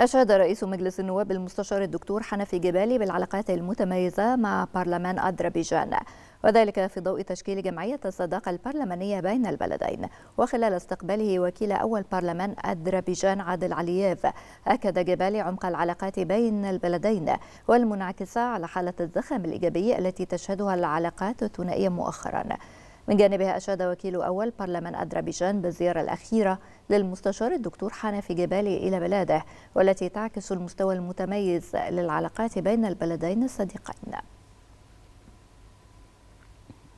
أشاد رئيس مجلس النواب المستشار الدكتور حنفي جبالي بالعلاقات المتميزة مع برلمان أذربيجان وذلك في ضوء تشكيل جمعية الصداقة البرلمانية بين البلدين وخلال استقباله وكيل أول برلمان أذربيجان عادل علييف أكد جبالي عمق العلاقات بين البلدين والمنعكسة على حالة الزخم الإيجابي التي تشهدها العلاقات الثنائية مؤخراً من جانبها أشاد وكيل أول برلمان أذربيجان بالزيارة الأخيرة للمستشار الدكتور حنفي جبالي إلى بلاده والتي تعكس المستوى المتميز للعلاقات بين البلدين الصديقين